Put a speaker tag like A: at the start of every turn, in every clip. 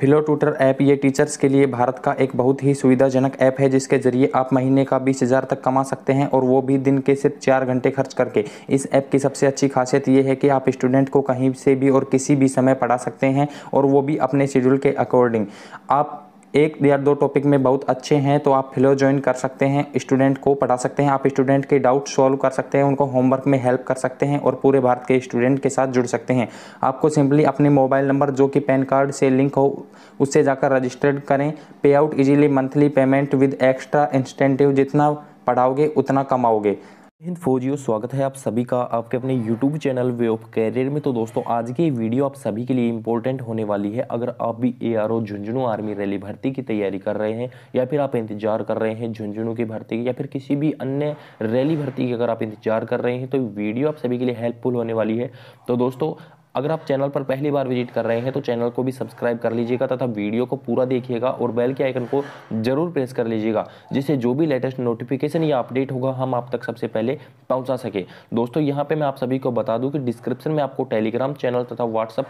A: फिलो tutor app ये teachers के लिए भारत का एक बहुत ही सुविधाजनक ऐप है जिसके जरिए आप महीने का बीस हज़ार तक कमा सकते हैं और वो भी दिन के सिर्फ चार घंटे खर्च करके इस ऐप की सबसे अच्छी खासियत ये है कि आप स्टूडेंट को कहीं से भी और किसी भी समय पढ़ा सकते हैं और वो भी अपने शेड्यूल के अकॉर्डिंग आप एक या दो टॉपिक में बहुत अच्छे हैं तो आप फिलो ज्वाइन कर सकते हैं स्टूडेंट को पढ़ा सकते हैं आप स्टूडेंट के डाउट सॉल्व कर सकते हैं उनको होमवर्क में हेल्प कर सकते हैं और पूरे भारत के स्टूडेंट के साथ जुड़ सकते हैं आपको सिंपली अपने मोबाइल नंबर जो कि पैन कार्ड से लिंक हो उससे जाकर रजिस्टर्ड करें pay out easily monthly payment with extra incentive जितना पढ़ाओगे उतना कमाओगे हिंद फौजियो स्वागत है आप सभी का आपके
B: अपने YouTube channel way of career में तो दोस्तों आज की वीडियो आप सभी के लिए इंपॉर्टेंट होने वाली है अगर आप भी A R O Jhunjhunu army rally भर्ती की तैयारी कर रहे हैं या फिर आप इंतजार कर रहे हैं झुंझुनू की भर्ती की या फिर किसी भी अन्य रैली भर्ती की अगर आप इंतजार कर रहे हैं तो वीडियो आप सभी के लिए हेल्पफुल होने वाली है तो दोस्तों अगर आप चैनल पर पहली बार विजिट कर रहे हैं तो चैनल को भी सब्सक्राइब कर लीजिएगा तथा वीडियो को पूरा देखिएगा और बेल के आइकन को जरूर प्रेस कर लीजिएगा जिससे जो भी लेटेस्ट नोटिफिकेशन या अपडेट होगा हम आप तक सबसे पहले पहुंचा सके दोस्तों यहाँ पे मैं आप सभी को बता दूँ कि डिस्क्रिप्शन में आपको टेलीग्राम चैनल तथा व्हाट्सअप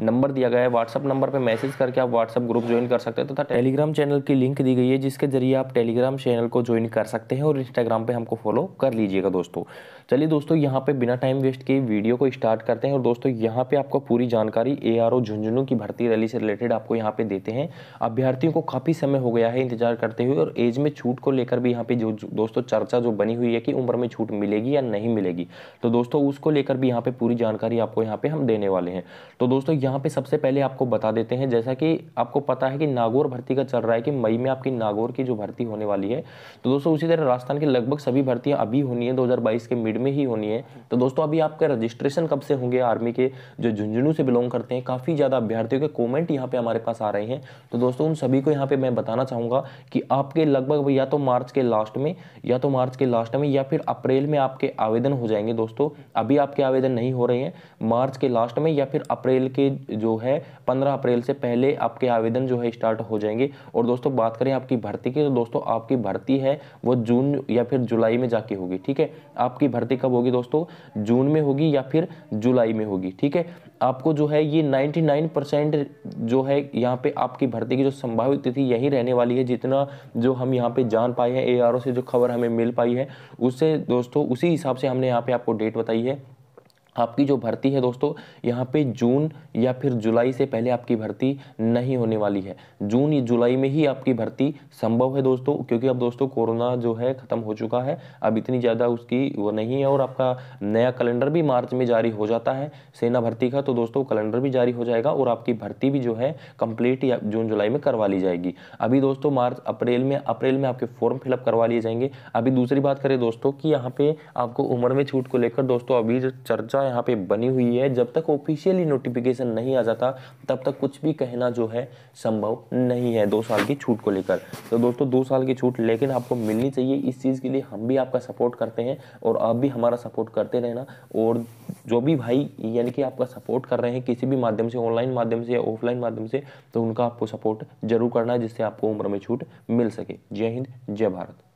B: नंबर दिया गया है व्हाट्सअप नंबर पर मैसेज करके आप व्हाट्सअप ग्रुप ज्वाइन कर सकते हैं तथा टेलीग्राम चैनल की लिंक दी गई है जिसके जरिए आप टेलीग्राम चैनल को ज्वाइन कर सकते हैं और इंस्टाग्राम पर हमको फॉलो कर लीजिएगा दोस्तों चलिए दोस्तों यहाँ पे बिना टाइम वेस्ट किए वीडियो को स्टार्ट करते हैं और दोस्तों यहाँ पर आपको पूरी जानकारी ए आर झुंझुनू की भर्ती रैली से रिलेटेड आपको यहाँ पे देते हैं अभ्यर्थियों को काफ़ी समय हो गया है इंतजार करते हुए और एज में छूट को लेकर भी यहाँ पे जो दोस्तों चर्चा जो बनी हुई है कि उम्र में छूट मिलेगी या नहीं मिलेगी तो दोस्तों उसको लेकर भी यहाँ पे पूरी जानकारी आपको यहाँ पे हम देने वाले हैं तो दोस्तों यहाँ पे सबसे पहले आपको बता देते हैं जैसा कि आपको पता है कि नागौर भर्ती का चल रहा है कि मई में आपकी नागौर की जो भर्ती होने वाली है तो दोस्तों उसी तरह राजस्थान की लगभग सभी भर्तियाँ अभी होनी है दो के मिड में ही होनी है तो दोस्तों अभी आपका रजिस्ट्रेशन कब से होंगे आर्मी के जो झुंझुनू से बिलोंग करते हैं काफ़ी ज़्यादा अभ्यर्थियों के कॉमेंट यहाँ पर हमारे पास आ रहे हैं तो दोस्तों उन सभी को यहाँ पर मैं बताना चाहूँगा कि आपके लगभग या तो मार्च के लास्ट में या तो मार्च के लास्ट में या फिर अप्रैल में आपके आवेदन हो जाएंगे दोस्तों अभी आपके आवेदन नहीं हो रहे हैं मार्च के लास्ट में या फिर अप्रैल के जो है 15 अप्रैल से पहले आपके आवेदन जो है स्टार्ट हो जाएंगे और दोस्तों बात करें आपकी भर्ती की तो दोस्तों आपकी भर्ती है वो जून या फिर जुलाई में जाके होगी ठीक है आपकी भर्ती कब होगी दोस्तों जून में होगी या फिर जुलाई में होगी ठीक है आपको जो है ये 99 जो है यहाँ पे आपकी भर्ती की जो संभावित तिथि यही रहने वाली है जितना जो हम यहाँ पे जान पाए हैं ए से जो खबर हमें मिल पाई है उससे दोस्तों उसी हिसाब से हमने यहाँ पे आपको डेट बताई है आपकी जो भर्ती है दोस्तों यहाँ पे जून या फिर जुलाई से पहले आपकी भर्ती नहीं होने वाली है जून या जुलाई में ही आपकी भर्ती संभव है दोस्तों क्योंकि अब दोस्तों कोरोना जो है ख़त्म हो चुका है अब इतनी ज़्यादा उसकी वो नहीं है और आपका नया कैलेंडर भी मार्च में जारी हो जाता है सेना भर्ती का तो दोस्तों कैलेंडर भी जारी हो जाएगा और आपकी भर्ती भी जो है कंप्लीट या जून जुलाई में करवा ली जाएगी अभी दोस्तों मार्च अप्रैल में अप्रैल में आपके फॉर्म फिलअप करवा लिए जाएंगे अभी दूसरी बात करें दोस्तों कि यहाँ पर आपको उम्र में छूट को लेकर दोस्तों अभी जो चर्चा व्यवस्था यहाँ पे बनी हुई है जब तक ऑफिशियली नोटिफिकेशन नहीं आ जाता तब तक कुछ भी कहना जो है संभव नहीं है दो साल की छूट को लेकर तो दोस्तों दो साल की छूट लेकिन आपको मिलनी चाहिए इस चीज़ के लिए हम भी आपका सपोर्ट करते हैं और आप भी हमारा सपोर्ट करते रहना और जो भी भाई यानी कि आपका सपोर्ट कर रहे हैं किसी भी माध्यम से ऑनलाइन माध्यम से या ऑफलाइन माध्यम से तो उनका आपको सपोर्ट जरूर करना है जिससे आपको उम्र में छूट मिल सके जय हिंद जय भारत